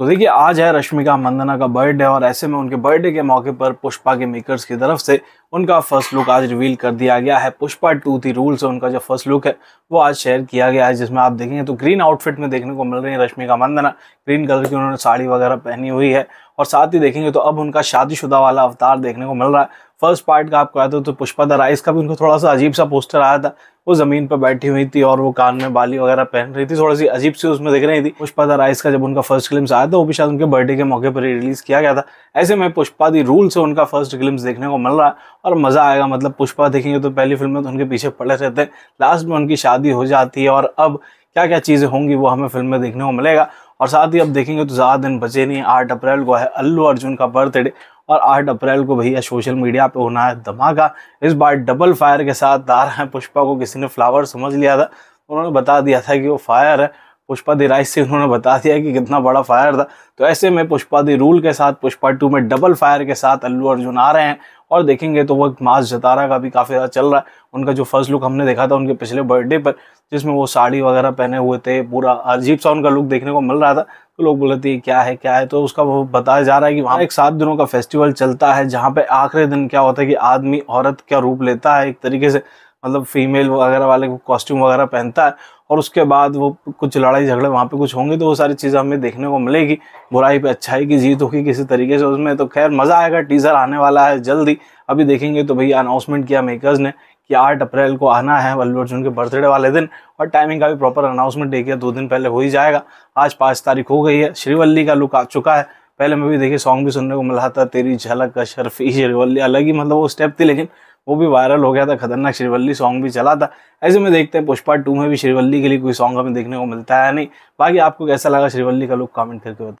तो देखिए आज है रश्मिका मंदना का बर्थडे और ऐसे में उनके बर्थडे के मौके पर पुष्पा के मेकर्स की तरफ से उनका फर्स्ट लुक आज रिवील कर दिया गया है पुष्पा टू थी रूल से उनका जो फर्स्ट लुक है वो आज शेयर किया गया है जिसमें आप देखेंगे तो ग्रीन आउटफिट में देखने को मिल रही है रश्मिका मंदना ग्रीन कलर की उन्होंने साड़ी वगैरह पहनी हुई है और साथ ही देखेंगे तो अब उनका शादीशुदा वाला अवतार देखने को मिल रहा है फर्स्ट पार्ट का आप कहते हो तो पुष्पा द राइस का भी उनको थोड़ा सा अजीब सा पोस्टर आया था वो ज़मीन पर बैठी हुई थी और वो कान में बाली वगैरह पहन रही थी थोड़ी सी अजीब सी उसमें दिख रही थी पुष्पा द राइस का जब उनका फर्स्ट फिल्म्स आया था वो भी शायद उनके बर्थडे के मौके पर रिलीज़ किया गया था ऐसे में पुष्पा दी रूल से उनका फर्स्ट क्लिम्स देखने को मिल रहा है और मज़ा आएगा मतलब पुष्पा देखेंगे तो पहली फिल्म में तो उनके पीछे पड़े रहते हैं लास्ट में उनकी शादी हो जाती है और अब क्या क्या चीज़ें होंगी वो हमें फिल्म में देखने को मिलेगा और साथ ही अब देखेंगे तो ज़्यादा दिन बचे नहीं आठ अप्रैल को है अल्लू अर्जुन का बर्थडे और 8 अप्रैल को भैया सोशल मीडिया पे होना है धमाका इस बार डबल फायर के साथ आ हैं पुष्पा को किसी ने फ्लावर समझ लिया था उन्होंने बता दिया था कि वो फायर है पुष्पा दी राइस से उन्होंने बता दिया कि कितना बड़ा फायर था तो ऐसे में पुष्पा दी रूल के साथ पुष्पा टू में डबल फायर के साथ अल्लू अर्जुन आ रहे हैं और देखेंगे तो वह मास जतारा का भी काफ़ी ज़्यादा चल रहा है उनका जो फर्स्ट लुक हमने देखा था उनके पिछले बर्थडे पर जिसमें वो साड़ी वगैरह पहने हुए थे पूरा अजीब सा उनका लुक देखने को मिल रहा था तो लोग बोलते हैं क्या है क्या है तो उसका वो बताया जा रहा है कि वहाँ एक सात दिनों का फेस्टिवल चलता है जहाँ पे आखिरी दिन क्या होता है कि आदमी औरत क्या रूप लेता है एक तरीके से मतलब फीमेल वगैरह वाले को कॉस्ट्यूम वगैरह पहनता है और उसके बाद वो कुछ लड़ाई झगड़े वहाँ पे कुछ होंगे तो वो सारी चीज़ें हमें देखने को मिलेगी बुराई पे अच्छाई की जीत होगी किसी तरीके से उसमें तो खैर मज़ा आएगा टीज़र आने वाला है जल्दी अभी देखेंगे तो भैया अनाउंसमेंट किया मेकर्स ने कि आठ अप्रैल को आना है अल्लू अर्जुन के बर्थडे वाले दिन और टाइमिंग का भी प्रॉपर अनाउंसमेंट एक या दो दिन पहले हो ही जाएगा आज पाँच तारीख हो गई है श्रीवल्ली का लुक आ चुका है पहले मैं भी देखिए सॉन्ग भी सुनने को मिला था तेरी झलक का शर्फी श्रीवल्ली अलग ही मतलब वो स्टेप थी लेकिन वो भी वायरल हो गया था खतरनाक श्रीवल्ली सॉन्ग भी चला था ऐसे में देखते हैं पुष्पा टू में भी श्रीवल्ली के लिए कोई सॉन्ग हमें देखने को मिलता है नहीं बाकी आपको कैसा लगा श्रीवल्ली का लुक कमेंट करके बताओ